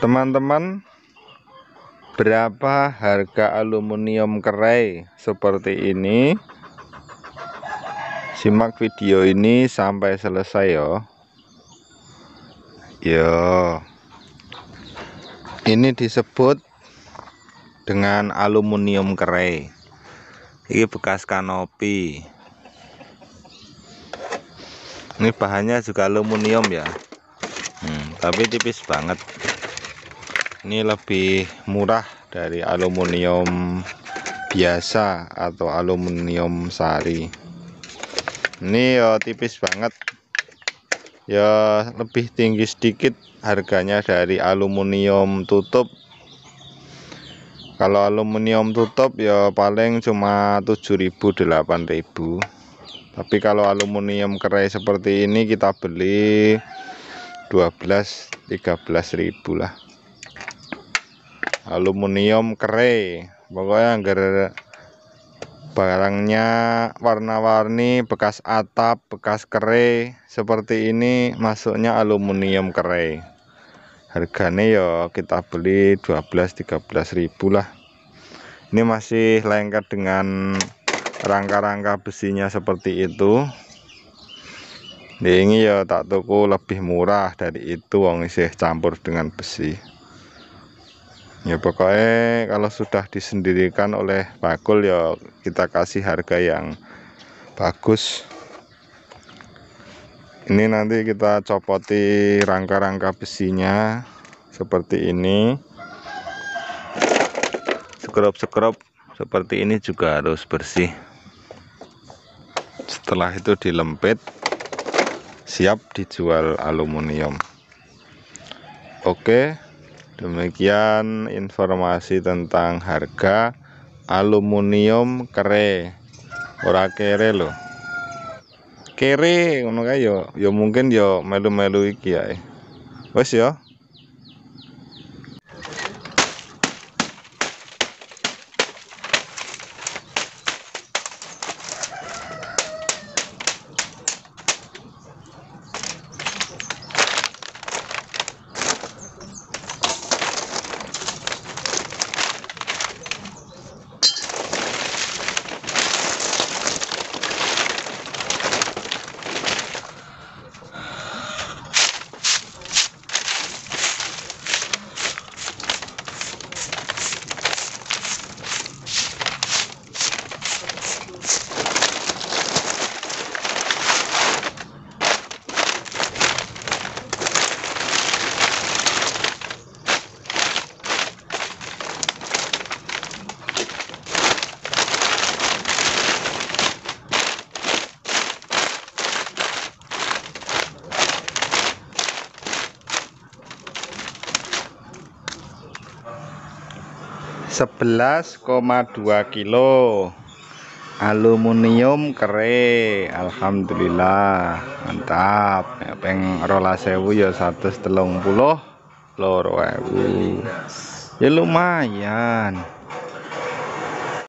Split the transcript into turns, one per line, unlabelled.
teman-teman berapa harga aluminium kerai seperti ini simak video ini sampai selesai yo yo ini disebut dengan aluminium kerai ini bekas kanopi ini bahannya juga aluminium ya hmm, tapi tipis banget ini lebih murah dari aluminium biasa atau aluminium sari ini ya tipis banget ya lebih tinggi sedikit harganya dari aluminium tutup kalau aluminium tutup ya paling cuma 7000 8000 tapi kalau aluminium kerai seperti ini kita beli 12 13 ribu lah aluminium kere pokoknya agar barangnya warna-warni bekas atap bekas kere seperti ini masuknya aluminium kere harganya ya kita beli 12-13 ribu lah ini masih lengket dengan rangka-rangka besinya seperti itu ini ya tak tuku lebih murah dari itu wong isih campur dengan besi ya pokoknya kalau sudah disendirikan oleh bakul ya kita kasih harga yang bagus ini nanti kita copoti rangka-rangka besinya seperti ini Sekrup-sekrup seperti ini juga harus bersih setelah itu dilempit siap dijual aluminium oke okay. Demikian informasi tentang harga aluminium kere. Ora kere lho. Kere ngono kae yo yo mungkin yo melu-melu iki ya. Wes yo 11,2 kilo aluminium kere Alhamdulillah mantap ya, peng rola sewu ya 130 loro ewu ya lumayan